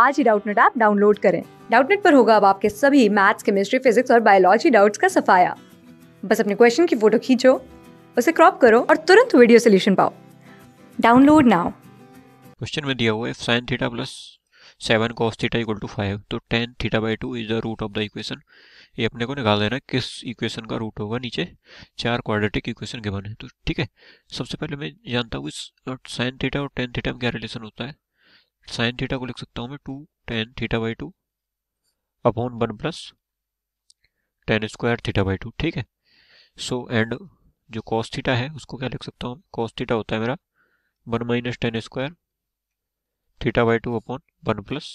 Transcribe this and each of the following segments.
आज ही Doubtnut app download करें डाउटनेट पर होगा अब आपके सभी मैथ्स केमिस्ट्री फिजिक्स और बायोलॉजी डाउट्स का सफाया बस अपने क्वेश्चन की फोटो खींचो उसे क्रॉप करो और तुरंत वीडियो सोल्यूशन पाओ डाउनलोड नाउ क्वेश्चन में दिया हुआ है sine theta plus seven cos theta equal to five तो tan theta by two is the root of the equation ये अपने को निकाल देना किस इक्वेशन का रूट होगा नीचे चार क्वाड्रेटिक इक्वेशन के बने तो ठीक है सबसे पहले मैं जानता हूँ इस साइन थीटा और टेन थीटा में क्या रिलेशन होता है साइन थीटा को लिख सकता हूँ मैं two tan theta by two upon one plus tan square theta by two ठीक है सो so, एंड जो कॉस थीटा है उसको क्या लिख सकता हूँ कॉस थीटा होता है मेरा one minus tan square theta by two upon one plus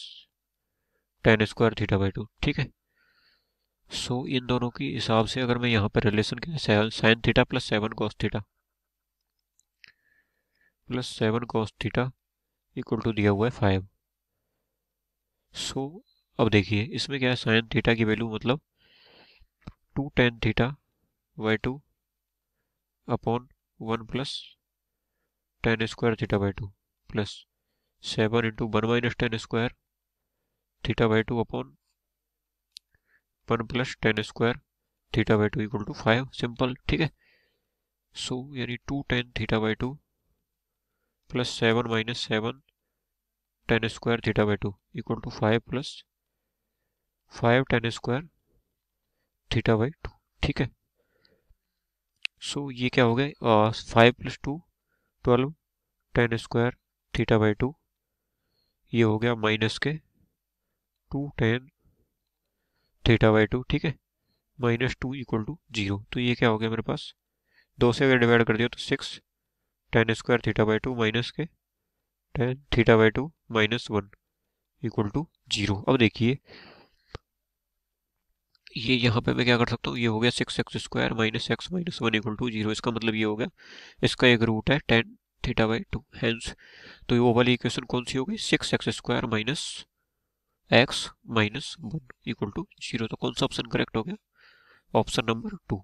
tan square theta by two ठीक है सो so, इन दोनों के हिसाब से अगर मैं यहाँ पर रिलेशन क्या sine theta plus seven cos theta plus seven cos theta equal to दिया हुआ है फाइव सो so, अब देखिए इसमें क्या है साइन थीटा की वैल्यू मतलब two tan theta by two upon one plus tan square theta by two plus seven into one minus tan square theta by two upon one plus tan square theta by two equal to five simple ठीक है so so, यानी two tan theta by two plus seven minus seven tan square theta by two equal to five plus five tan square theta by two ठीक है so so, ये क्या हो गया five plus two twelve tan square theta by two ये हो गया minus के two tan theta by two ठीक है minus two equal to zero तो ये क्या हो गया मेरे पास दो से अगर डिवाइड कर दिया तो six tan square theta by two minus के tan theta by two minus one equal to zero अब देखिए ये यहाँ पे मैं क्या कर सकता हूँ ये हो गया six x square minus x minus one equal to zero इसका मतलब ये हो गया इसका एक रूट है tan theta by two hence तो वो वाली इक्वेशन कौन सी होगी six x square minus x minus one equal to zero तो कौन सा ऑप्शन करेक्ट हो गया ऑप्शन नंबर टू